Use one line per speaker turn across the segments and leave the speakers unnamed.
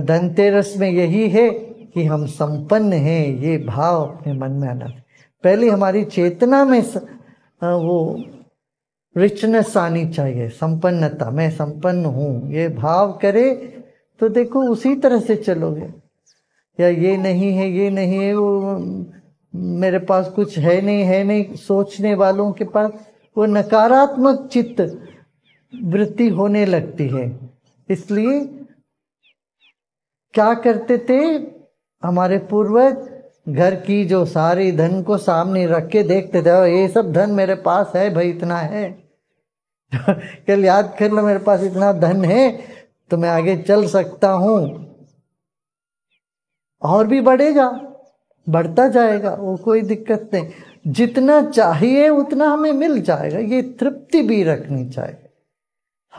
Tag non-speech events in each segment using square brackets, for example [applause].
धनतेरस में यही है कि हम संपन्न हैं ये भाव अपने मन में आना पहले हमारी चेतना में स, आ, वो रिचनेस आनी चाहिए संपन्नता मैं संपन्न हूँ ये भाव करे तो देखो उसी तरह से चलोगे या ये नहीं है ये नहीं है वो मेरे पास कुछ है नहीं है नहीं सोचने वालों के पास वो नकारात्मक चित्त वृत्ति होने लगती है इसलिए क्या करते थे हमारे पूर्वज घर की जो सारी धन को सामने रख के देखते थे ये सब धन मेरे पास है भाई इतना है [laughs] कल याद कर लो मेरे पास इतना धन है तो मैं आगे चल सकता हूँ और भी बढ़ेगा बढ़ता जाएगा वो कोई दिक्कत नहीं जितना चाहिए उतना हमें मिल जाएगा ये तृप्ति भी रखनी चाहिए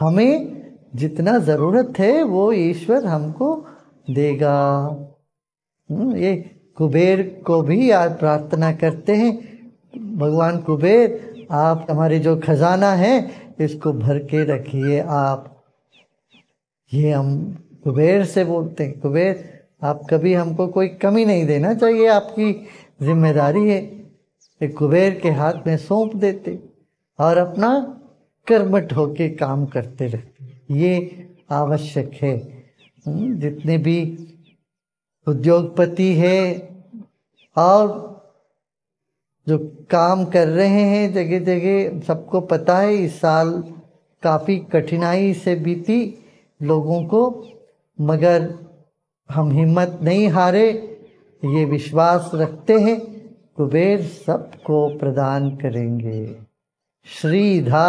हमें जितना ज़रूरत है वो ईश्वर हमको देगा हम्म, ये कुबेर को भी आप प्रार्थना करते हैं भगवान कुबेर आप हमारे जो खजाना है इसको भर के रखिए आप ये हम कुबेर से बोलते हैं कुबेर आप कभी हमको कोई कमी नहीं देना चाहिए आपकी जिम्मेदारी है एक कुबेर के हाथ में सौंप देते और अपना कर्मठ होके काम करते रहते ये आवश्यक है जितने भी उद्योगपति है और जो काम कर रहे हैं जगह जगह सबको पता है इस साल काफ़ी कठिनाई से बीती लोगों को मगर हम हिम्मत नहीं हारे ये विश्वास रखते हैं कुबेर सबको प्रदान करेंगे श्रीधा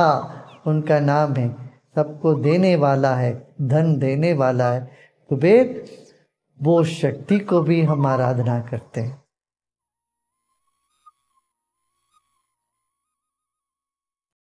उनका नाम है सबको देने वाला है धन देने वाला है कुबेर तो वो शक्ति को भी हम आराधना करते हैं